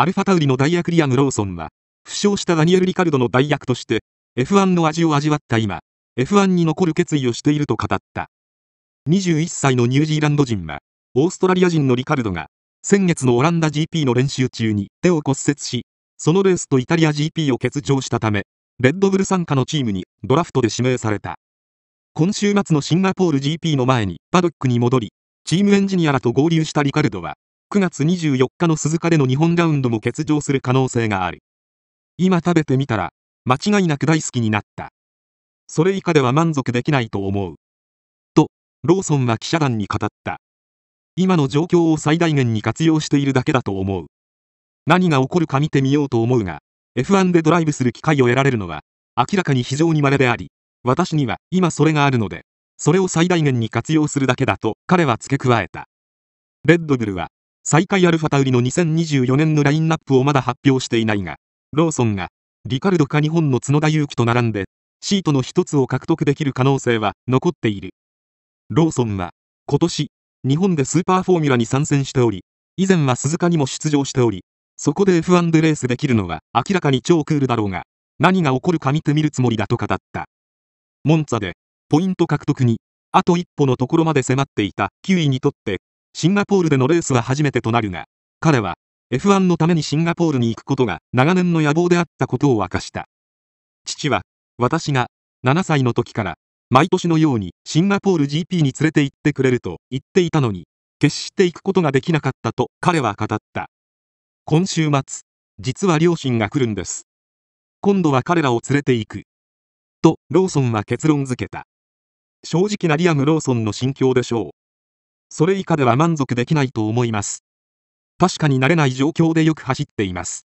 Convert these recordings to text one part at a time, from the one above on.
アルファタウリの代役リアム・ローソンは、負傷したダニエル・リカルドの代役として、F1 の味を味わった今、F1 に残る決意をしていると語った。21歳のニュージーランド人は、オーストラリア人のリカルドが、先月のオランダ GP の練習中に手を骨折し、そのレースとイタリア GP を欠場したため、レッドブル参加のチームにドラフトで指名された。今週末のシンガポール GP の前にパドックに戻り、チームエンジニアらと合流したリカルドは、9月24日の鈴鹿での日本ラウンドも欠場する可能性がある。今食べてみたら、間違いなく大好きになった。それ以下では満足できないと思う。と、ローソンは記者団に語った。今の状況を最大限に活用しているだけだと思う。何が起こるか見てみようと思うが、F1 でドライブする機会を得られるのは、明らかに非常に稀であり、私には今それがあるので、それを最大限に活用するだけだと彼は付け加えた。レッドブルは最下位アルファタウリの2024年のラインナップをまだ発表していないが、ローソンが、リカルドか日本の角田裕樹と並んで、シートの一つを獲得できる可能性は残っている。ローソンは、今年、日本でスーパーフォーミュラに参戦しており、以前は鈴鹿にも出場しており、そこで F1 レースできるのは明らかに超クールだろうが、何が起こるか見てみるつもりだと語った。モンツァで、ポイント獲得に、あと一歩のところまで迫っていた9位にとってシンガポールでのレースは初めてとなるが、彼は F1 のためにシンガポールに行くことが長年の野望であったことを明かした。父は、私が7歳の時から毎年のようにシンガポール GP に連れて行ってくれると言っていたのに、決して行くことができなかったと彼は語った。今週末、実は両親が来るんです。今度は彼らを連れて行く。と、ローソンは結論付けた。正直なリアム・ローソンの心境でしょう。それ以下では満足できないと思います。確かに慣れない状況でよく走っています。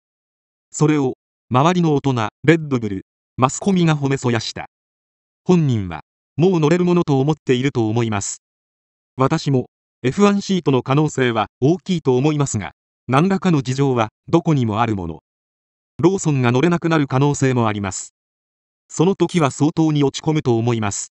それを、周りの大人、レッドブル、マスコミが褒めそやした。本人は、もう乗れるものと思っていると思います。私も、F1 シートの可能性は大きいと思いますが、何らかの事情はどこにもあるもの。ローソンが乗れなくなる可能性もあります。その時は相当に落ち込むと思います。